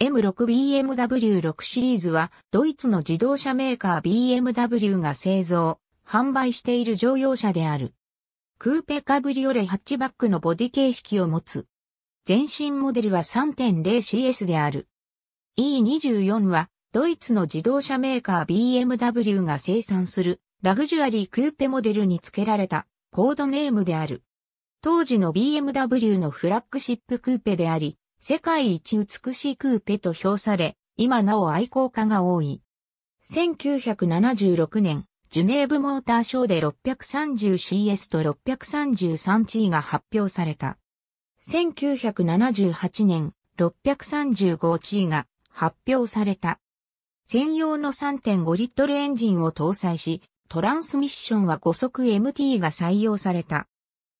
M6BMW6 シリーズは、ドイツの自動車メーカー BMW が製造、販売している乗用車である。クーペカブリオレハッチバックのボディ形式を持つ。前身モデルは 3.0CS である。E24 は、ドイツの自動車メーカー BMW が生産する、ラグジュアリークーペモデルに付けられた、コードネームである。当時の BMW のフラッグシップクーペであり、世界一美しいクーペと評され、今なお愛好家が多い。1976年、ジュネーブモーターショーで 630CS と 633T が発表された。1978年、635T が発表された。専用の3.5リットルエンジンを搭載し、トランスミッションは5速 MT が採用された。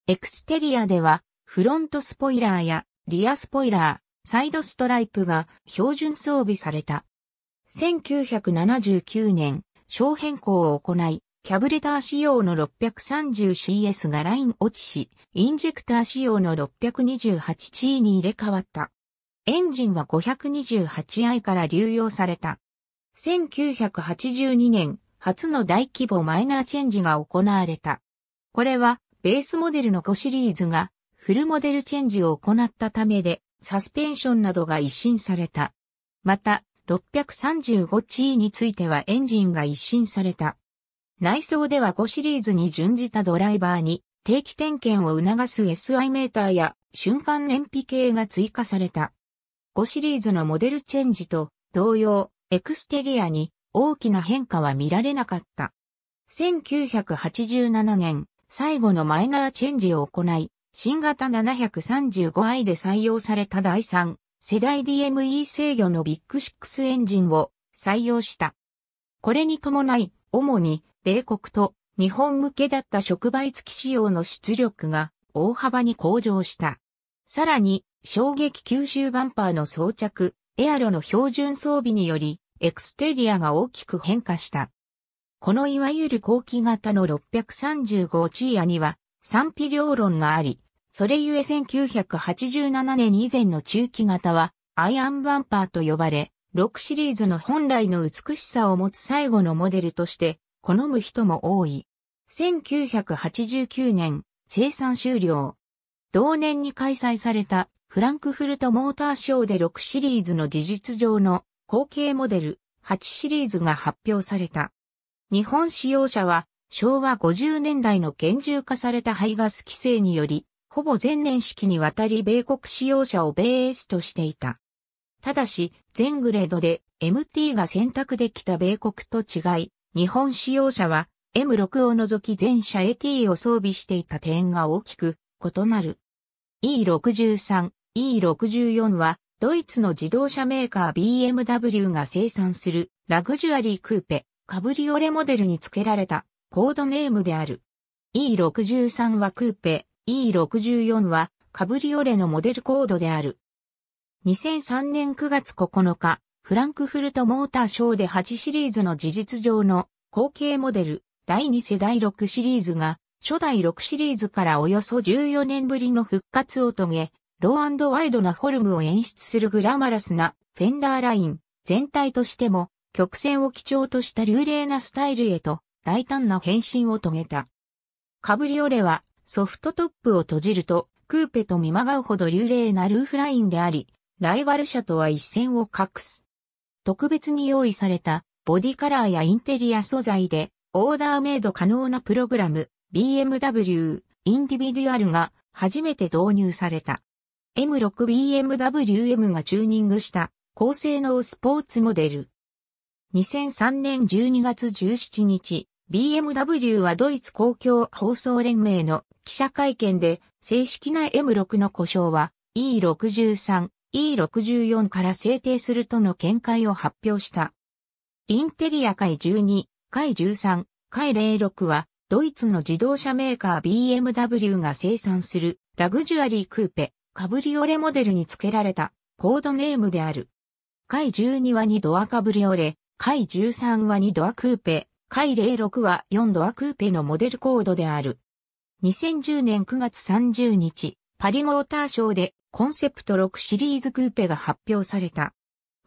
エクステリアでは、フロントスポイラーやリアスポイラー、サイドストライプが標準装備された。1979年、小変更を行い、キャブレター仕様の 630CS がライン落ちし、インジェクター仕様の 628T に入れ替わった。エンジンは 528i から流用された。1982年、初の大規模マイナーチェンジが行われた。これは、ベースモデルの5シリーズがフルモデルチェンジを行ったためで、サスペンションなどが一新された。また、635T についてはエンジンが一新された。内装では5シリーズに準じたドライバーに定期点検を促す SI メーターや瞬間燃費計が追加された。5シリーズのモデルチェンジと同様、エクステリアに大きな変化は見られなかった。1987年、最後のマイナーチェンジを行い、新型 735i で採用された第3世代 DME 制御のビッグ6エンジンを採用した。これに伴い、主に米国と日本向けだった触媒付き仕様の出力が大幅に向上した。さらに、衝撃吸収バンパーの装着、エアロの標準装備により、エクステリアが大きく変化した。このいわゆる後期型の 635G アには、賛否両論があり、それゆえ1987年以前の中期型はアイアンバンパーと呼ばれ、6シリーズの本来の美しさを持つ最後のモデルとして好む人も多い。1989年生産終了。同年に開催されたフランクフルトモーターショーで6シリーズの事実上の後継モデル8シリーズが発表された。日本使用者は昭和50年代の厳重化された排ガス規制により、ほぼ全年式にわたり米国使用者をベースとしていた。ただし、全グレードで MT が選択できた米国と違い、日本使用者は M6 を除き全車 AT を装備していた点が大きく異なる。E63、E64 はドイツの自動車メーカー BMW が生産するラグジュアリークーペ、カブリオレモデルに付けられたコードネームである。E63 はクーペ、E64 はカブリオレのモデルコードである。2003年9月9日、フランクフルトモーターショーで8シリーズの事実上の後継モデル第2世代6シリーズが初代6シリーズからおよそ14年ぶりの復活を遂げ、ローワイドなフォルムを演出するグラマラスなフェンダーライン全体としても曲線を基調とした流麗なスタイルへと大胆な変身を遂げた。カブリオレはソフトトップを閉じるとクーペと見まがうほど流麗なルーフラインであり、ライバル車とは一線を画す。特別に用意されたボディカラーやインテリア素材でオーダーメイド可能なプログラム BMW インディビデュアルが初めて導入された。M6BMWM がチューニングした高性能スポーツモデル。2003年12月17日、BMW はドイツ公共放送連盟の記者会見で正式な M6 の故障は E63、E64 から制定するとの見解を発表した。インテリア界12、界13、界06はドイツの自動車メーカー BMW が生産するラグジュアリークーペ、カブリオレモデルに付けられたコードネームである。回12は2ドアカブリオレ、回13は2ドアクーペ、回06は4ドアクーペのモデルコードである。2010年9月30日、パリモーターショーでコンセプト6シリーズクーペが発表された。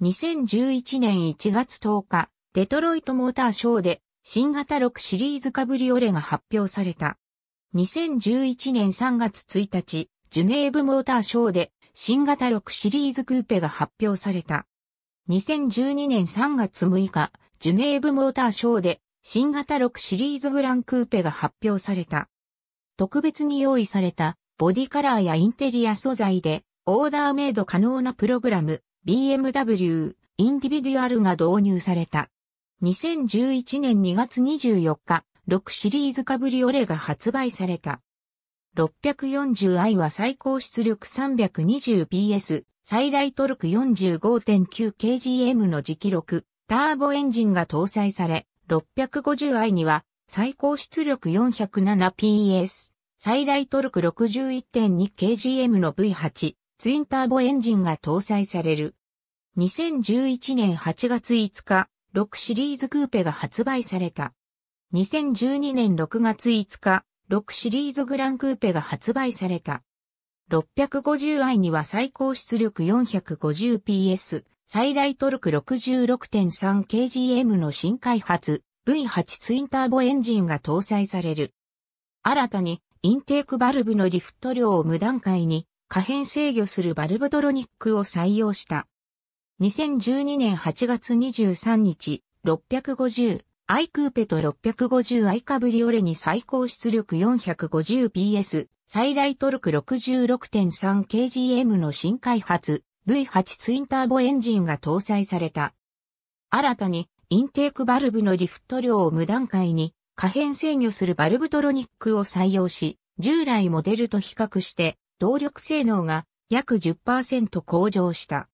2011年1月10日、デトロイトモーターショーで新型6シリーズカブリオレが発表された。2011年3月1日、ジュネーブモーターショーで新型6シリーズクーペが発表された。2012年3月6日、ジュネーブモーターショーで新型6シリーズグランクーペが発表された。特別に用意されたボディカラーやインテリア素材でオーダーメイド可能なプログラム BMW インディビデュアルが導入された。2011年2月24日、6シリーズカブリオレが発売された。640i は最高出力 320PS、最大トルク 45.9kgm の磁気録、ターボエンジンが搭載され、650i には最高出力 407PS、最大トルク 61.2kgm の V8 ツインターボエンジンが搭載される。2011年8月5日、6シリーズクーペが発売された。2012年6月5日、6シリーズグランクーペが発売された。650i には最高出力 450PS、最大トルク 66.3kgm の新開発 V8 ツインターボエンジンが搭載される。新たにインテークバルブのリフト量を無段階に可変制御するバルブドロニックを採用した。2012年8月23日、650、i クーペと 650i カブリオレに最高出力 450PS、最大トルク 66.3kgm の新開発 V8 ツインターボエンジンが搭載された。新たに、インテークバルブのリフト量を無段階に可変制御するバルブトロニックを採用し、従来モデルと比較して動力性能が約10%向上した。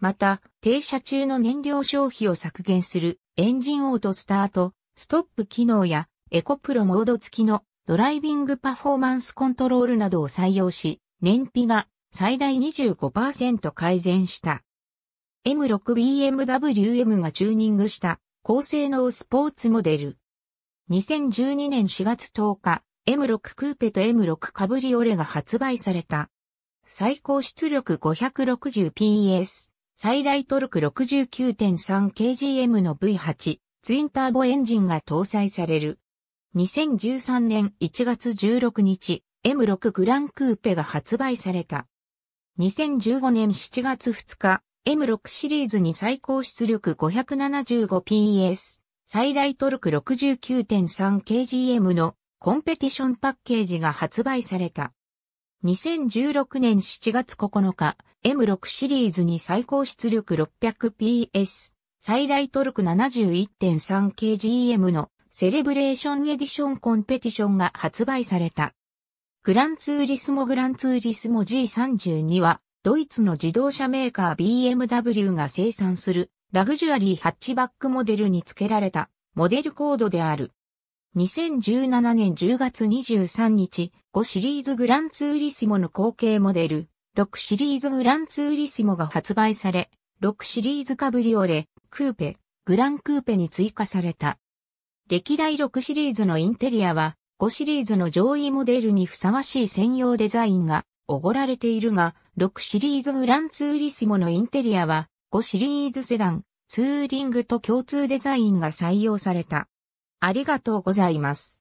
また、停車中の燃料消費を削減するエンジンオートスタート、ストップ機能やエコプロモード付きのドライビングパフォーマンスコントロールなどを採用し、燃費が最大25%改善した。M6BMWM がチューニングした高性能スポーツモデル。2012年4月10日、M6 クーペと M6 カブリオレが発売された。最高出力 560PS、最大トルク 69.3kgm の V8、ツインターボエンジンが搭載される。2013年1月16日、M6 グランクーペが発売された。2015年7月2日、M6 シリーズに最高出力 575PS、最大トルク 69.3kgm のコンペティションパッケージが発売された。2016年7月9日、M6 シリーズに最高出力 600PS、最大トルク 71.3kgm のセレブレーションエディションコンペティションが発売された。グランツーリスモグランツーリスモ G32 は、ドイツの自動車メーカー BMW が生産する、ラグジュアリーハッチバックモデルに付けられた、モデルコードである。2017年10月23日、5シリーズグランツーリスモの後継モデル、6シリーズグランツーリスモが発売され、6シリーズカブリオレ、クーペ、グランクーペに追加された。歴代6シリーズのインテリアは、5シリーズの上位モデルにふさわしい専用デザインがおごられているが、6シリーズグランツーリスモのインテリアは5シリーズセダン、ツーリングと共通デザインが採用された。ありがとうございます。